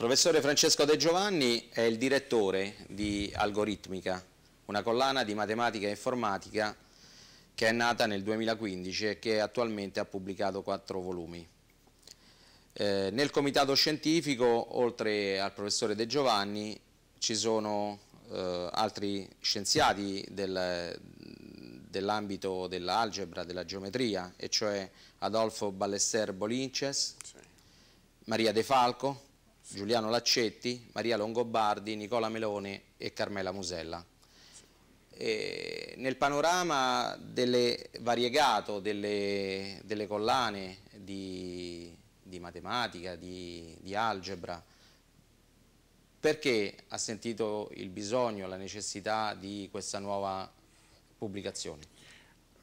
Professore Francesco De Giovanni è il direttore di Algoritmica, una collana di matematica e informatica che è nata nel 2015 e che attualmente ha pubblicato quattro volumi. Eh, nel comitato scientifico, oltre al professore De Giovanni, ci sono eh, altri scienziati del, dell'ambito dell'algebra, della geometria, e cioè Adolfo Ballester Bolinces, sì. Maria De Falco, Giuliano Laccetti, Maria Longobardi, Nicola Melone e Carmela Musella. E nel panorama delle, variegato delle, delle collane di, di matematica, di, di algebra, perché ha sentito il bisogno, la necessità di questa nuova pubblicazione?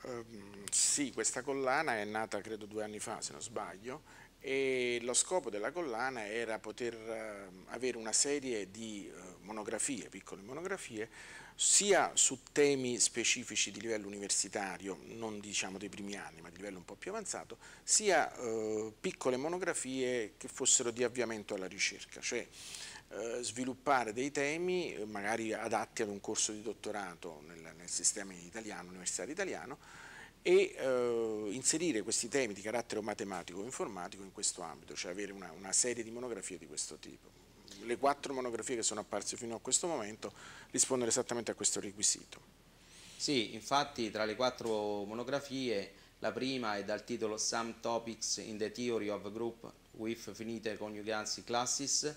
Um, sì, questa collana è nata credo due anni fa, se non sbaglio, e lo scopo della collana era poter eh, avere una serie di eh, monografie, piccole monografie, sia su temi specifici di livello universitario, non diciamo dei primi anni, ma di livello un po' più avanzato, sia eh, piccole monografie che fossero di avviamento alla ricerca, cioè eh, sviluppare dei temi eh, magari adatti ad un corso di dottorato nel, nel sistema italiano, universitario italiano, e eh, inserire questi temi di carattere matematico o informatico in questo ambito, cioè avere una, una serie di monografie di questo tipo le quattro monografie che sono apparse fino a questo momento rispondono esattamente a questo requisito. Sì, infatti tra le quattro monografie la prima è dal titolo Some Topics in the Theory of Group with Finite Conjugancy Classes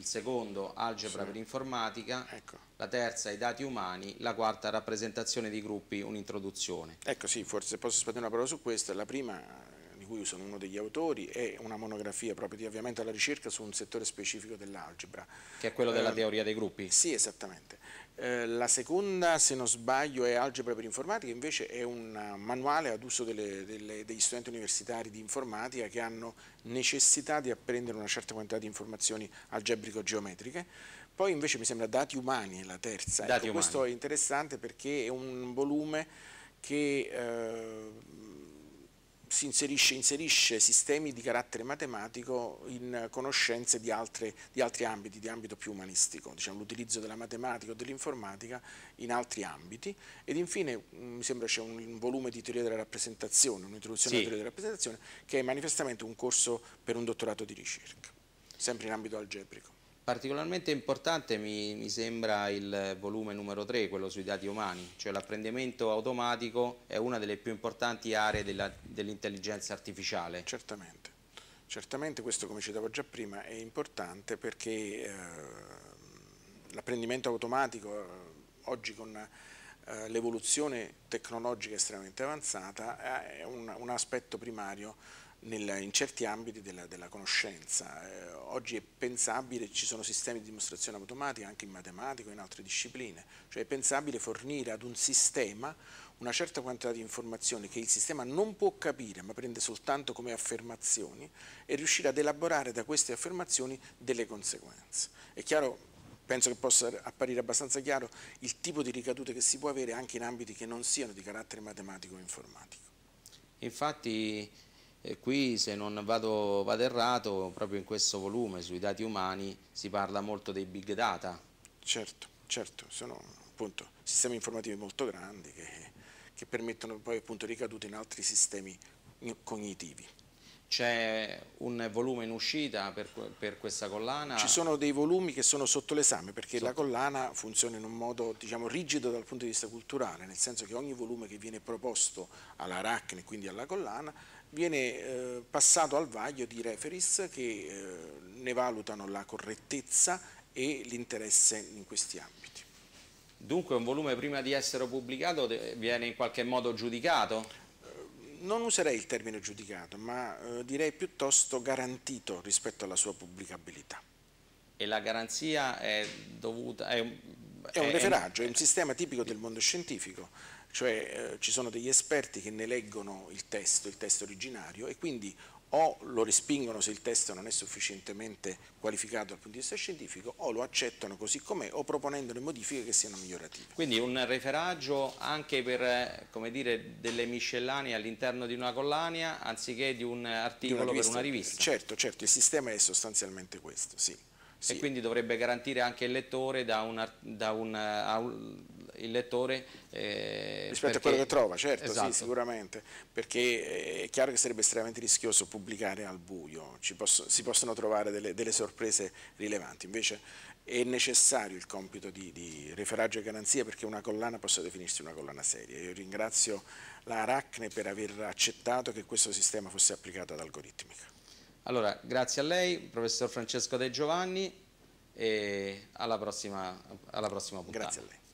il secondo algebra sì. per informatica, ecco. la terza i dati umani, la quarta rappresentazione di gruppi, un'introduzione. Ecco sì, forse posso spendere una parola su questo, la prima cui sono uno degli autori, è una monografia proprio di avviamento alla ricerca su un settore specifico dell'algebra. Che è quello della ehm, teoria dei gruppi? Sì, esattamente. Ehm, la seconda, se non sbaglio, è Algebra per informatica, invece è un manuale ad uso delle, delle, degli studenti universitari di informatica che hanno necessità di apprendere una certa quantità di informazioni algebrico-geometriche. Poi invece mi sembra Dati Umani è la terza. Dati ecco, questo è interessante perché è un volume che eh, si inserisce, inserisce, sistemi di carattere matematico in conoscenze di, altre, di altri ambiti, di ambito più umanistico, diciamo, l'utilizzo della matematica o dell'informatica in altri ambiti ed infine mm, mi sembra c'è un, un, volume di teoria della rappresentazione, un'introduzione sì. alla teoria della rappresentazione che è manifestamente un corso per un dottorato di ricerca, sempre in ambito algebrico. Particolarmente importante mi, mi, sembra il volume numero 3, quello sui dati umani, cioè l'apprendimento automatico è una delle più importanti aree dell'intelligenza dell artificiale. Certamente. Certamente questo, come citavo già prima, è importante perché eh, l'apprendimento automatico eh, oggi con eh, l'evoluzione tecnologica estremamente avanzata eh, è un, un aspetto primario nel, in certi ambiti della, della conoscenza. Eh, oggi è pensabile, ci sono sistemi di dimostrazione automatica anche in matematica e in altre discipline, cioè è pensabile fornire ad un sistema una certa quantità di informazioni che il sistema non può capire ma prende soltanto come affermazioni e riuscire ad elaborare da queste affermazioni delle conseguenze. È chiaro penso che possa apparire abbastanza chiaro il tipo di ricadute che si può avere anche in ambiti che non siano di carattere matematico o informatico. Infatti e qui se non vado, vado errato, proprio in questo volume sui dati umani si parla molto dei big data. Certo, certo, sono appunto sistemi informativi molto grandi che, che permettono poi appunto ricadute in altri sistemi cognitivi. C'è un volume in uscita per, per, questa collana? Ci sono dei volumi che sono sotto l'esame perché sotto. la collana funziona in un modo diciamo, rigido dal punto di vista culturale, nel senso che ogni volume che viene proposto all'Aracne e quindi alla collana viene eh, passato al vaglio di referis che eh, ne valutano la correttezza e l'interesse in questi ambiti. Dunque un volume prima di essere pubblicato viene in qualche modo giudicato? Eh, non userei il termine giudicato, ma eh, direi piuttosto garantito rispetto alla sua pubblicabilità. E la garanzia è dovuta... È, è un referaggio, è un sistema tipico del mondo scientifico cioè eh, ci sono degli esperti che ne leggono il testo, il testo originario e quindi o lo respingono se il testo non è sufficientemente qualificato dal punto di vista scientifico o lo accettano così com'è o proponendo le modifiche che siano migliorative. Quindi un referaggio anche per eh, dire, delle miscellanee all'interno di una collana anziché di un articolo di una rivista, per una rivista? Certo, certo, il sistema è sostanzialmente questo, sì. sì. E quindi dovrebbe garantire anche il lettore da un, da un eh, il lettore... Eh, rispetto perché... a quello che trova, certo, esatto. sì, sicuramente, perché eh, è chiaro che sarebbe estremamente rischioso pubblicare al buio, posso, si possono trovare delle, delle, sorprese rilevanti, invece è necessario il compito di, di referaggio e garanzia perché una collana possa definirsi una collana seria. Io ringrazio la Aracne per aver accettato che questo sistema fosse applicato ad algoritmica. Allora, grazie a lei, professor Francesco De Giovanni e alla prossima, alla prossima puntata. Grazie a lei.